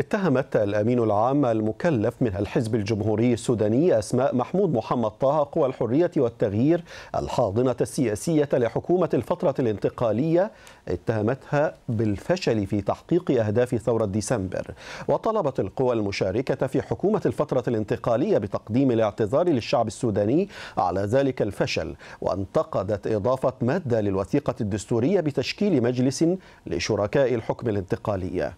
اتهمت الأمين العام المكلف من الحزب الجمهوري السوداني أسماء محمود محمد طه قوى الحرية والتغيير الحاضنة السياسية لحكومة الفترة الانتقالية اتهمتها بالفشل في تحقيق أهداف ثورة ديسمبر وطلبت القوى المشاركة في حكومة الفترة الانتقالية بتقديم الاعتذار للشعب السوداني على ذلك الفشل وانتقدت إضافة مادة للوثيقة الدستورية بتشكيل مجلس لشركاء الحكم الانتقالية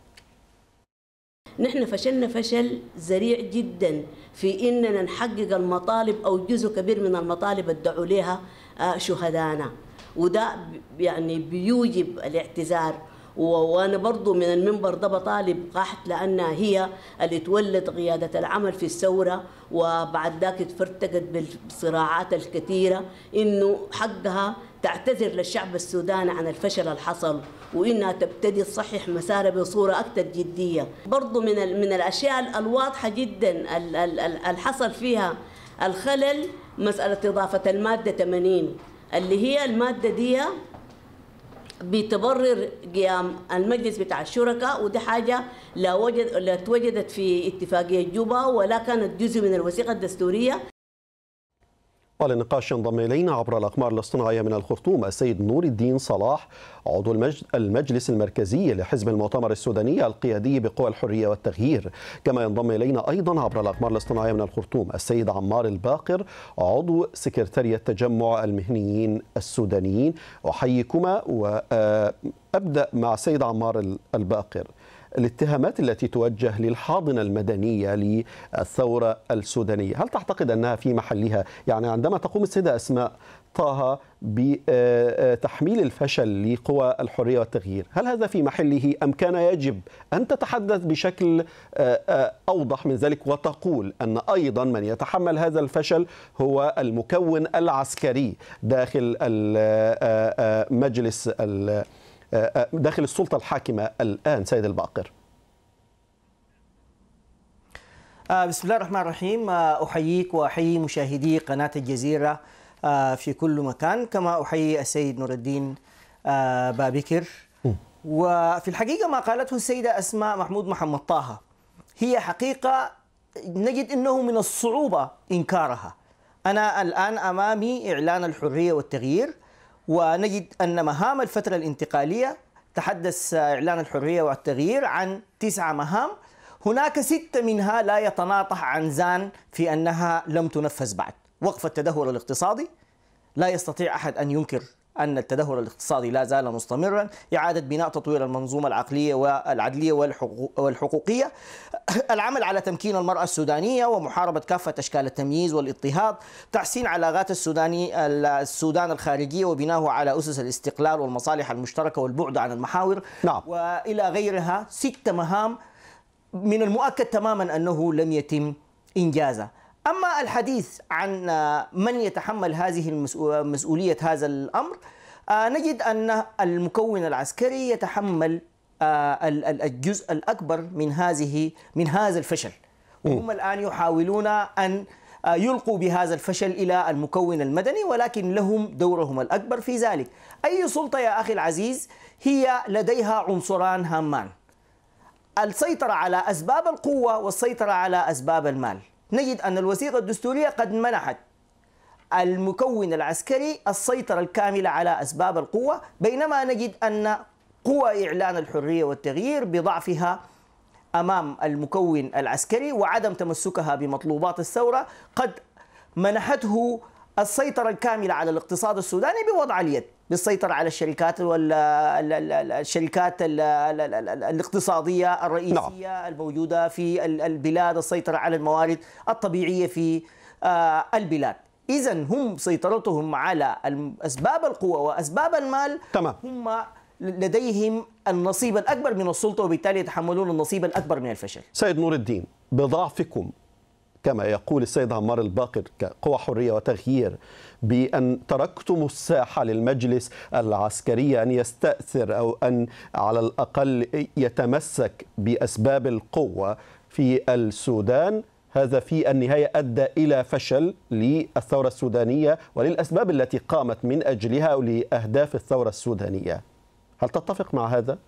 نحن فشلنا فشل ذريع جدا في اننا نحقق المطالب او جزء كبير من المطالب ادعوا لها آه، شهدانا وده يعني بيوجب الاعتذار وانا برضو من المنبر ده بطالب قحط لانها هي اللي تولد قياده العمل في الثوره وبعد ذاك تفرتقت بالصراعات الكثيره انه حقها تعتذر للشعب السوداني عن الفشل اللي حصل وانها تبتدي تصحح مسارها بصوره اكثر جديه برضو من من الاشياء الواضحه جدا اللي حصل فيها الخلل مساله اضافه الماده 80 اللي هي الماده دي بتبرر قيام المجلس بتاع الشركاء ودي حاجه لا وجد لا توجدت في اتفاقيه جوبا ولا كانت جزء من الوثيقه الدستوريه وللنقاش ينضم الينا عبر الاقمار الاصطناعيه من الخرطوم السيد نور الدين صلاح عضو المجلس المركزي لحزب المؤتمر السوداني القيادي بقوى الحريه والتغيير، كما ينضم الينا ايضا عبر الاقمار الاصطناعيه من الخرطوم السيد عمار الباقر عضو سكرتاريه تجمع المهنيين السودانيين، احييكما وابدا آه، مع السيد عمار الباقر. الاتهامات التي توجه للحاضنة المدنية للثورة السودانية هل تعتقد أنها في محلها يعني عندما تقوم السيدة أسماء طه بتحميل آه، آه، الفشل لقوى الحرية والتغيير هل هذا في محله أم كان يجب أن تتحدث بشكل آه، أوضح من ذلك وتقول أن أيضا من يتحمل هذا الفشل هو المكون العسكري داخل مجلس داخل السلطة الحاكمة الآن سيد الباقر آه، بسم الله الرحمن الرحيم آه، أحييك وأحيي مشاهدي قناة الجزيرة آه، في كل مكان كما أحيي السيد نور الدين بابكر وفي الحقيقة ما قالته السيدة أسماء محمود محمد طه هي حقيقة نجد أنه من الصعوبة إنكارها أنا الآن أمامي إعلان الحرية والتغيير ونجد أن مهام الفترة الانتقالية تحدث إعلان الحرية والتغيير عن تسعة مهام هناك ستة منها لا يتناطح عن زان في أنها لم تنفذ بعد وقف التدهور الاقتصادي لا يستطيع أحد أن ينكر أن التدهور الاقتصادي لا زال مستمرا إعادة بناء تطوير المنظومة العقلية والعدلية والحقوقية العمل على تمكين المرأة السودانية ومحاربة كافة أشكال التمييز والاضطهاد تحسين علاقات السوداني السودان الخارجية وبناؤه على أسس الاستقلال والمصالح المشتركة والبعد عن المحاور نعم. وإلى غيرها ست مهام من المؤكد تماما أنه لم يتم إنجازها أما الحديث عن آه، من يتحمل هذه آه، مسؤولية هذا الأمر آه، نجد أن المكون العسكري يتحمل الجزء الأكبر من هذه من هذا الفشل وهم الآن يحاولون أن يلقوا بهذا الفشل إلى المكون المدني ولكن لهم دورهم الأكبر في ذلك أي سلطة يا أخي العزيز هي لديها عنصران هامان السيطرة على أسباب القوة والسيطرة على أسباب المال نجد أن الوثيقة الدستورية قد منحت المكون العسكري السيطرة الكاملة على أسباب القوة بينما نجد أن قوى إعلان الحرية والتغيير بضعفها أمام المكون العسكري وعدم تمسكها بمطلوبات الثورة قد منحته السيطرة الكاملة على الاقتصاد السوداني بوضع اليد بالسيطرة على الشركات والشركات الاقتصادية الرئيسية نعم. الموجودة في البلاد السيطرة على الموارد الطبيعية في آه، البلاد إذا هم سيطرتهم على أسباب القوة وأسباب المال تمام. هم لديهم النصيب الأكبر من السلطة وبالتالي يتحملون النصيب الأكبر من الفشل سيد نور الدين بضعفكم كما يقول السيد عمار الباقر كقوى حرية وتغيير بأن تركتم الساحة للمجلس العسكري أن يستأثر أو أن على الأقل يتمسك بأسباب القوة في السودان هذا في النهاية أدى إلى فشل للثورة السودانية وللأسباب التي قامت من أجلها ولأهداف الثورة السودانية هل تتفق مع هذا؟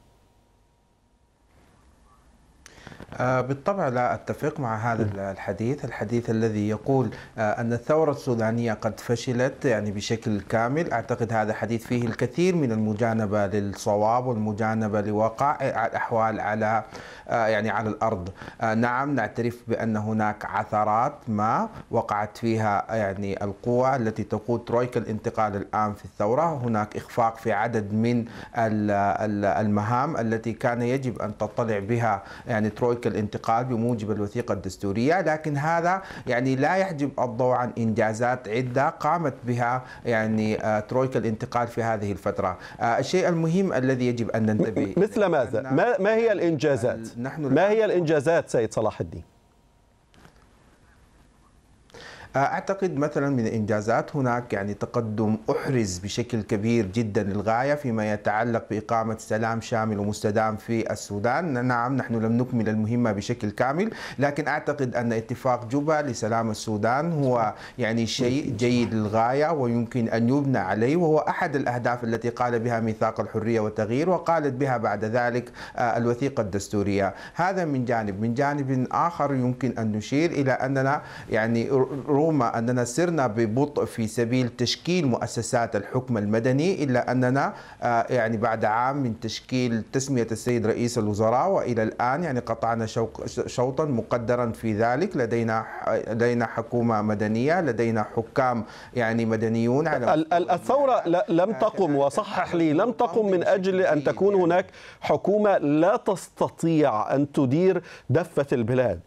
آه، بالطبع لا أتفق مع هذا الحديث الحديث الذي يقول آه، أن الثورة السودانية قد فشلت يعني بشكل كامل أعتقد هذا حديث فيه الكثير من المجانبة للصواب والمجانبة لوقائع الأحوال على آه، يعني على الأرض نعم نعترف بأن هناك عثرات ما وقعت فيها يعني القوى التي تقود ترويكا الانتقال الآن في الثورة هناك إخفاق في عدد من المهام التي كان يجب أن تطلع بها يعني ترويكا ترك الانتقال بموجب الوثيقة الدستورية لكن هذا يعني لا يحجب الضوء عن إنجازات عدة قامت بها يعني آه، ترويكا الانتقال في هذه الفترة آه، الشيء المهم الذي يجب أن ننتبه مثل ماذا؟ ما هي الإنجازات؟ نحن ما هي الإنجازات سيد صلاح الدين؟ أعتقد مثلا من الإنجازات هناك يعني تقدم أحرز بشكل كبير جدا للغاية فيما يتعلق بإقامة سلام شامل ومستدام في السودان نعم نحن لم نكمل المهمة بشكل كامل لكن أعتقد أن اتفاق جوبا لسلام السودان هو يعني شيء جيد للغاية ويمكن أن يبنى عليه وهو أحد الأهداف التي قال بها ميثاق الحرية والتغيير وقالت بها بعد ذلك آه، الوثيقة الدستورية هذا من جانب من جانب آخر يمكن أن نشير إلى أننا يعني اليوم أننا سرنا ببطء في سبيل تشكيل مؤسسات الحكم المدني إلا أننا آه، يعني بعد عام من تشكيل تسمية السيد رئيس الوزراء وإلى الآن يعني قطعنا شوطا مقدرا في ذلك لدينا لدينا حكومة مدنية لدينا حكام يعني مدنيون على يعني الثورة لم آه، تقم آه، وصحح لي لم تقم من أجل أن تكون هناك حكومة لا تستطيع أن تدير دفة البلاد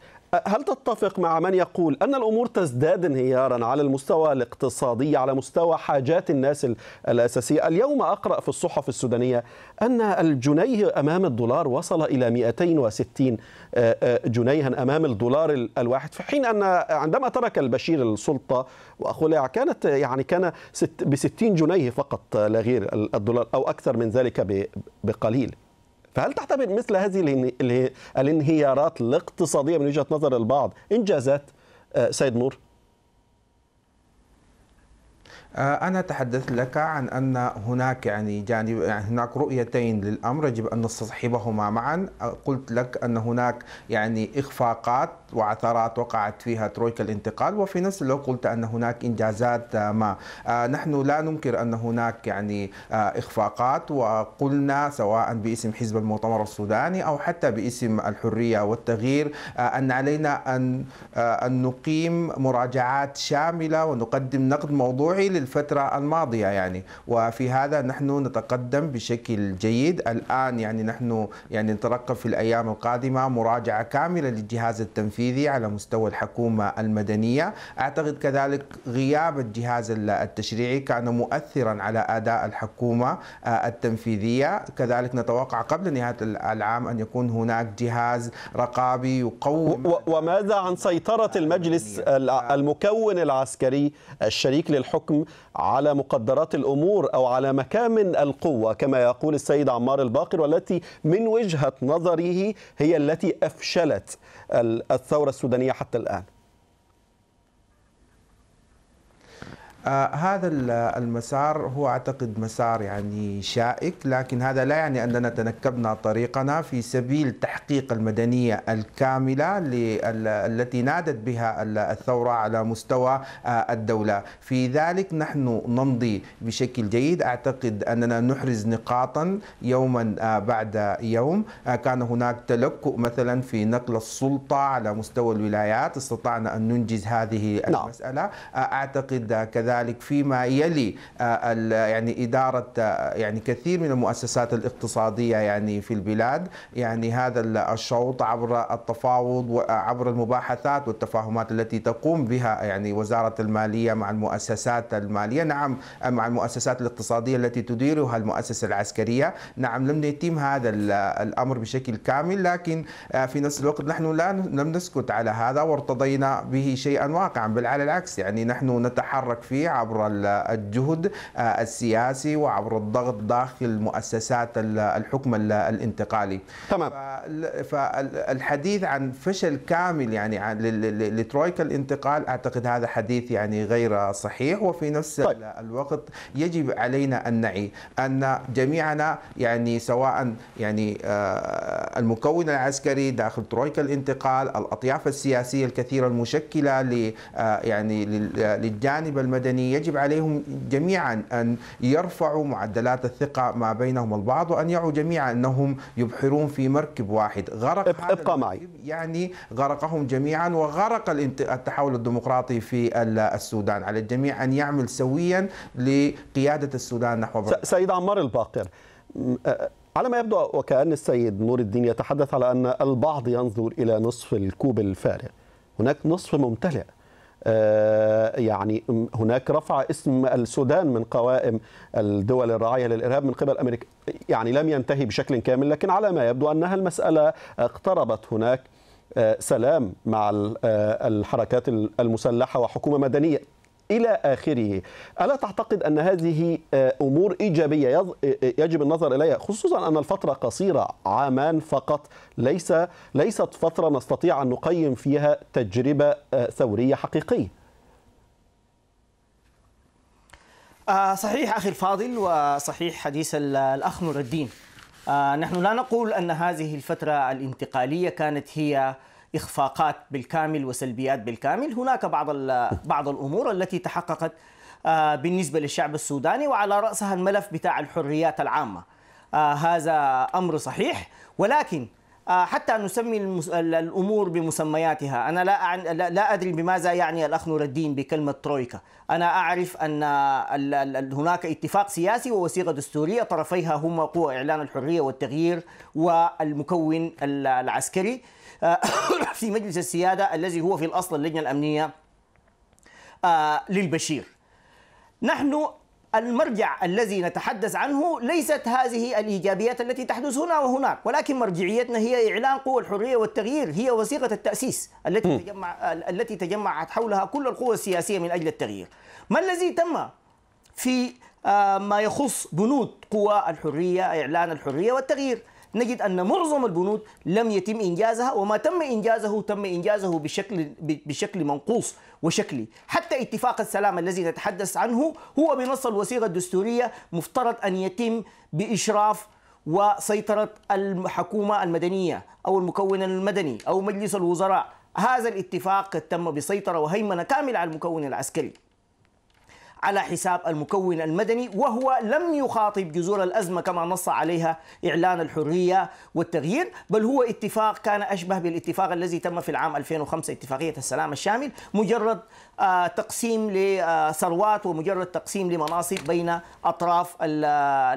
هل تتفق مع من يقول أن الأمور تزداد انهيارا على المستوى الاقتصادي على مستوى حاجات الناس الأساسية اليوم أقرأ في الصحف السودانية أن الجنيه أمام الدولار وصل إلى 260 آه، آه، جنيها أمام الدولار الواحد في حين أن عندما ترك البشير السلطة واخلع كانت يعني كان ب 60 جنيه فقط لا غير الدولار أو أكثر من ذلك بقليل فهل تعتبر مثل هذه الانهيارات الاقتصاديه من وجهه نظر البعض انجازات آه، سيد نور؟ آه، أنا تحدثت لك عن أن هناك يعني جانب يعني هناك رؤيتين للأمر يجب أن نستصحبهما معا آه، قلت لك أن هناك يعني إخفاقات وعثرات وقعت فيها ترويكا الانتقال وفي نفس الوقت قلت أن هناك إنجازات آه، ما نحن لا ننكر أن هناك يعني إخفاقات وقلنا سواء باسم حزب المؤتمر السوداني أو حتى باسم الحرية والتغيير أن علينا أن أن نقيم مراجعات شاملة ونقدم نقد موضوعي الفترة الماضية يعني وفي هذا نحن نتقدم بشكل جيد الآن يعني نحن يعني نترقب في الأيام القادمة مراجعة كاملة للجهاز التنفيذي على مستوى الحكومة المدنية أعتقد كذلك غياب الجهاز التشريعي كان مؤثرا على أداء الحكومة آه، التنفيذية كذلك نتوقع قبل نهاية العام أن يكون هناك جهاز رقابي يقوم وماذا عن سيطرة المجلس المكون العسكري الشريك للحكم على مقدرات الأمور أو على مكامن القوة كما يقول السيد عمار الباقر والتي من وجهة نظره هي التي أفشلت الثورة السودانية حتى الآن آه، هذا المسار هو اعتقد مسار يعني شائك لكن هذا لا يعني اننا تنكبنا طريقنا في سبيل تحقيق المدنيه الكامله التي نادت بها الثوره على مستوى آه، الدوله، في ذلك نحن نمضي بشكل جيد اعتقد اننا نحرز نقاطا يوما آه، بعد يوم، كان هناك تلكؤ مثلا في نقل السلطه على مستوى الولايات، استطعنا ان ننجز هذه نعم. المساله، اعتقد كذلك كذلك فيما يلي آه، يعني إدارة آه، يعني كثير من المؤسسات الاقتصادية يعني في البلاد يعني هذا الشوط عبر التفاوض وعبر آه، المباحثات والتفاهمات التي تقوم بها يعني وزارة المالية مع المؤسسات المالية نعم مع المؤسسات الاقتصادية التي تديرها المؤسسة العسكرية نعم لم يتم هذا الأمر بشكل كامل لكن في نفس الوقت نحن لا لم نسكت على هذا وارتضينا به شيئا واقعا بل على العكس يعني نحن نتحرك فيه عبر الجهد آه، السياسي وعبر الضغط داخل مؤسسات الحكم الانتقالي تمام فالحديث عن فشل كامل يعني لترويكا الانتقال اعتقد هذا حديث يعني غير صحيح وفي نفس طيب. الوقت يجب علينا ان نعي ان جميعنا يعني سواء يعني آه، المكون العسكري داخل ترويكا الانتقال الاطياف السياسيه الكثيره المشكله ل آه، يعني للجانب المدني المدني يجب عليهم جميعا أن يرفعوا معدلات الثقة ما بينهم البعض وأن يعوا جميعا أنهم يبحرون في مركب واحد غرق ابقى هذا معي يعني غرقهم جميعا وغرق التحول الديمقراطي في السودان على الجميع أن يعمل سويا لقيادة السودان نحو برد. سيد عمار الباقر على ما يبدو وكأن السيد نور الدين يتحدث على أن البعض ينظر إلى نصف الكوب الفارغ هناك نصف ممتلئ آه، يعني هناك رفع اسم السودان من قوائم الدول الراعيه للارهاب من قبل امريكا يعني لم ينتهي بشكل كامل لكن على ما يبدو انها المساله اقتربت هناك آه، سلام مع آه، الحركات المسلحه وحكومه مدنيه إلى آخره ألا تعتقد أن هذه آه، أمور إيجابية آه، يجب النظر إليها خصوصا أن الفترة قصيرة عامان فقط ليس ليست فترة نستطيع أن نقيم فيها تجربة آه، ثورية حقيقية صحيح أخي الفاضل وصحيح حديث الأخ نور الدين نحن لا نقول أن هذه الفترة الانتقالية كانت هي اخفاقات بالكامل وسلبيات بالكامل هناك بعض بعض الامور التي تحققت آه، بالنسبه للشعب السوداني وعلى راسها الملف بتاع الحريات العامه آه، هذا امر صحيح ولكن آه، حتى نسمي الامور بمسمياتها انا لا لا ادري بماذا يعني الاخ نور الدين بكلمه ترويكا انا اعرف ان هناك اتفاق سياسي ووثيقه دستوريه طرفيها هما قوى اعلان الحريه والتغيير والمكون العسكري آه، في مجلس السيادة الذي هو في الأصل اللجنة الأمنية آه، للبشير نحن المرجع الذي نتحدث عنه ليست هذه الايجابيات التي تحدث هنا وهناك ولكن مرجعيتنا هي اعلان قوى الحريه والتغيير هي وثيقه التاسيس التي تجمع التي تجمعت حولها كل القوى السياسيه من اجل التغيير ما الذي تم في آه، ما يخص بنود قوى الحريه اعلان الحريه والتغيير نجد أن معظم البنود لم يتم إنجازها وما تم إنجازه تم إنجازه بشكل بشكل منقوص وشكلي حتى اتفاق السلام الذي نتحدث عنه هو بنص الوثيقة الدستورية مفترض أن يتم بإشراف وسيطرة الحكومة المدنية أو المكون المدني أو مجلس الوزراء هذا الاتفاق قد تم بسيطرة وهيمنة كاملة على المكون العسكري على حساب المكون المدني وهو لم يخاطب جذور الأزمة كما نص عليها إعلان الحرية والتغيير بل هو اتفاق كان أشبه بالاتفاق الذي تم في العام 2005 اتفاقية السلام الشامل مجرد آه، تقسيم لثروات آه، ومجرد تقسيم لمناصب بين أطراف آه،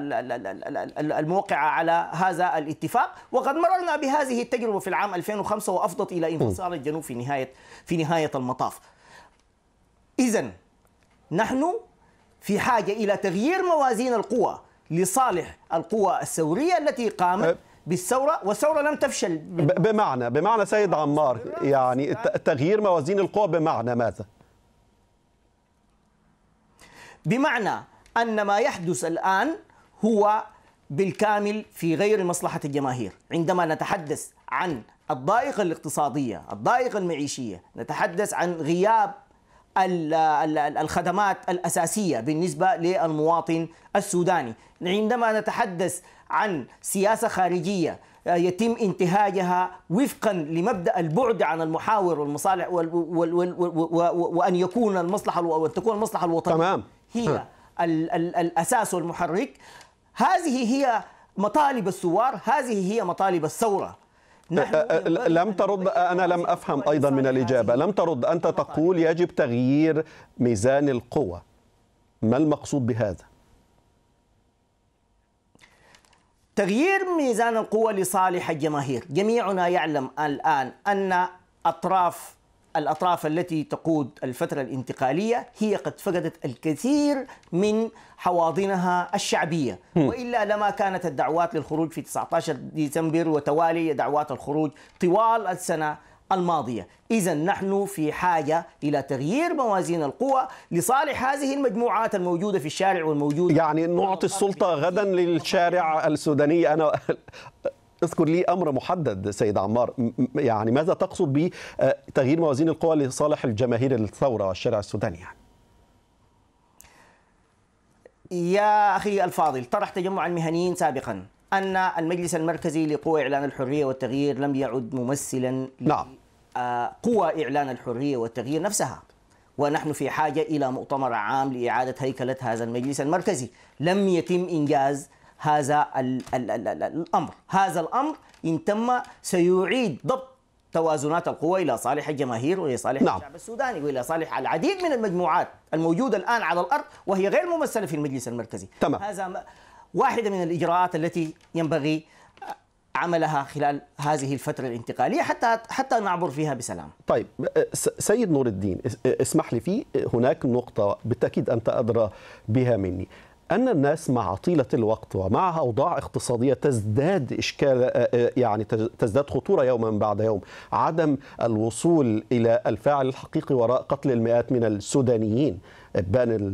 الموقعة على هذا الاتفاق وقد مررنا بهذه التجربة في العام 2005 وأفضت إلى انفصال الجنوب في نهاية في نهاية المطاف إذا نحن في حاجة إلى تغيير موازين القوى لصالح القوى الثورية التي قامت أه. بالثورة والثورة لم تفشل بمعنى بمعنى سيد عمار يعني تغيير موازين القوى بمعنى ماذا؟ بمعنى أن ما يحدث الآن هو بالكامل في غير مصلحة الجماهير عندما نتحدث عن الضائقة الاقتصادية الضائقة المعيشية نتحدث عن غياب الخدمات الأساسية بالنسبة للمواطن السوداني عندما نتحدث عن سياسة خارجية آه، يتم انتهاجها وفقا لمبدا البعد عن المحاور والمصالح وال وال وال وان يكون المصلحه وان تكون المصلحه الوطنيه تمام هي ال ال الاساس والمحرك هذه هي مطالب الثوار هذه هي مطالب الثوره آه، آه، آه، لم ترد أنا لم أفهم أيضا من الإجابة لم ترد أنت تقول يجب تغيير ميزان القوى ما المقصود بهذا؟ تغيير ميزان القوى لصالح الجماهير جميعنا يعلم الآن أن أطراف الأطراف التي تقود الفترة الانتقالية هي قد فقدت الكثير من حواضنها الشعبية وإلا لما كانت الدعوات للخروج في 19 ديسمبر وتوالي دعوات الخروج طوال السنة الماضية إذا نحن في حاجة إلى تغيير موازين القوى لصالح هذه المجموعات الموجودة في الشارع والموجودة يعني نعطي السلطة غدا للشارع السوداني أنا اذكر لي أمر محدد سيد عمار يعني ماذا تقصد بتغيير موازين القوى لصالح الجماهير الثورة والشارع السوداني يعني؟ يا أخي الفاضل طرح تجمع المهنيين سابقا أن المجلس المركزي لقوى إعلان الحرية والتغيير لم يعد ممثلا نعم آه، قوى إعلان الحرية والتغيير نفسها ونحن في حاجة إلى مؤتمر عام لإعادة هيكلة هذا المجلس المركزي لم يتم إنجاز هذا الـ الـ الـ الـ الامر، هذا الامر ان تم سيعيد ضبط توازنات القوى الى صالح الجماهير والى صالح نعم. الشعب السوداني والى صالح العديد من المجموعات الموجوده الان على الارض وهي غير ممثله في المجلس المركزي. تمام. هذا واحده من الاجراءات التي ينبغي عملها خلال هذه الفترة الانتقالية حتى حتى نعبر فيها بسلام. طيب سيد نور الدين اسمح لي في هناك نقطة بالتأكيد أنت أدرى بها مني، أن الناس مع طيلة الوقت ومع أوضاع اقتصادية تزداد إشكال آه، آه، يعني تزداد خطورة يوما بعد يوم عدم الوصول إلى الفاعل الحقيقي وراء قتل المئات من السودانيين ابان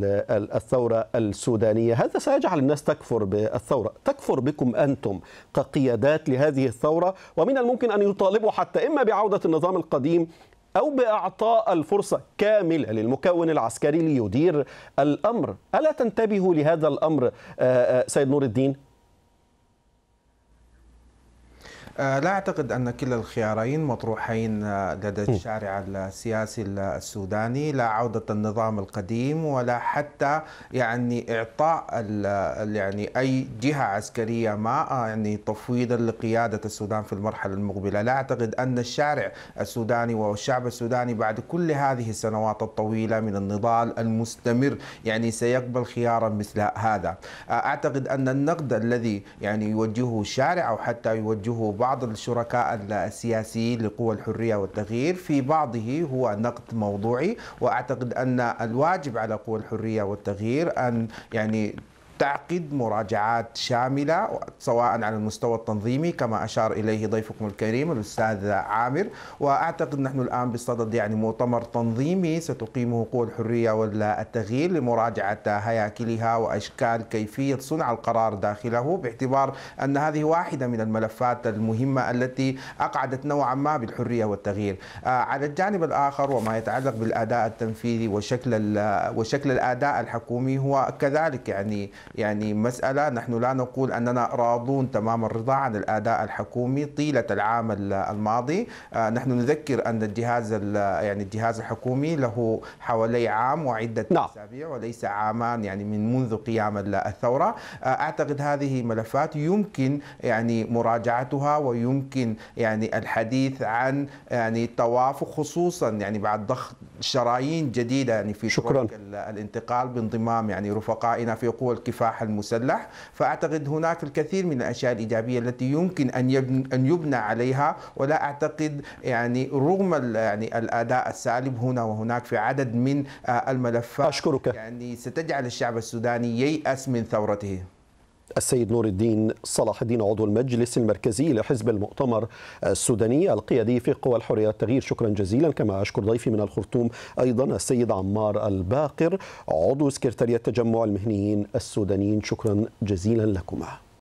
الثورة السودانية هذا سيجعل الناس تكفر بالثورة تكفر بكم أنتم كقيادات لهذه الثورة ومن الممكن أن يطالبوا حتى إما بعودة النظام القديم أو بإعطاء الفرصة كاملة للمكون العسكري ليدير الأمر ألا تنتبه لهذا الأمر آه، آه، سيد نور الدين؟ آه، لا أعتقد أن كلا الخيارين مطروحين آه، لدى الشارع السياسي السوداني لا عودة النظام القديم ولا حتى يعني إعطاء يعني أي جهة عسكرية ما آه، يعني تفويضا لقيادة السودان في المرحلة المقبلة لا أعتقد أن الشارع السوداني والشعب السوداني بعد كل هذه السنوات الطويلة من النضال المستمر يعني سيقبل خيارا مثل هذا أعتقد أن النقد الذي يعني يوجهه الشارع أو حتى يوجهه بعض الشركاء السياسيين لقوى الحرية والتغيير في بعضه هو نقد موضوعي وأعتقد أن الواجب على قوى الحرية والتغيير أن يعني تعقد مراجعات شاملة سواء على المستوى التنظيمي كما أشار إليه ضيفكم الكريم الأستاذ عامر وأعتقد نحن الآن بصدد يعني مؤتمر تنظيمي ستقيمه قوى الحرية والتغيير لمراجعة هياكلها وأشكال كيفية صنع القرار داخله باعتبار أن هذه واحدة من الملفات المهمة التي أقعدت نوعا ما بالحرية والتغيير آه، على الجانب الآخر وما يتعلق بالأداء التنفيذي وشكل وشكل الأداء الحكومي هو كذلك يعني يعني مسألة نحن لا نقول أننا راضون تمام الرضا عن الأداء الحكومي طيلة العام الماضي آه، نحن نذكر أن الجهاز يعني الجهاز الحكومي له حوالي عام وعدة نعم. أسابيع وليس عامان يعني من منذ قيام الثورة آه، أعتقد هذه ملفات يمكن يعني مراجعتها ويمكن يعني الحديث عن يعني توافق خصوصا يعني بعد ضخ شرايين جديده يعني في شكرا الانتقال بانضمام يعني رفقائنا في قوى الكفاية الكفاح المسلح فأعتقد هناك الكثير من الأشياء الإيجابية التي يمكن أن يبنى, أن يبنى عليها ولا أعتقد يعني رغم يعني الأداء السالب هنا وهناك في عدد من آه، الملفات أشكرك يعني ستجعل الشعب السوداني ييأس من ثورته السيد نور الدين صلاح الدين عضو المجلس المركزي لحزب المؤتمر السوداني القيادي في قوى الحرية والتغيير شكرا جزيلا كما أشكر ضيفي من الخرطوم أيضا السيد عمار الباقر عضو سكرتارية تجمع المهنيين السودانيين شكرا جزيلا لكما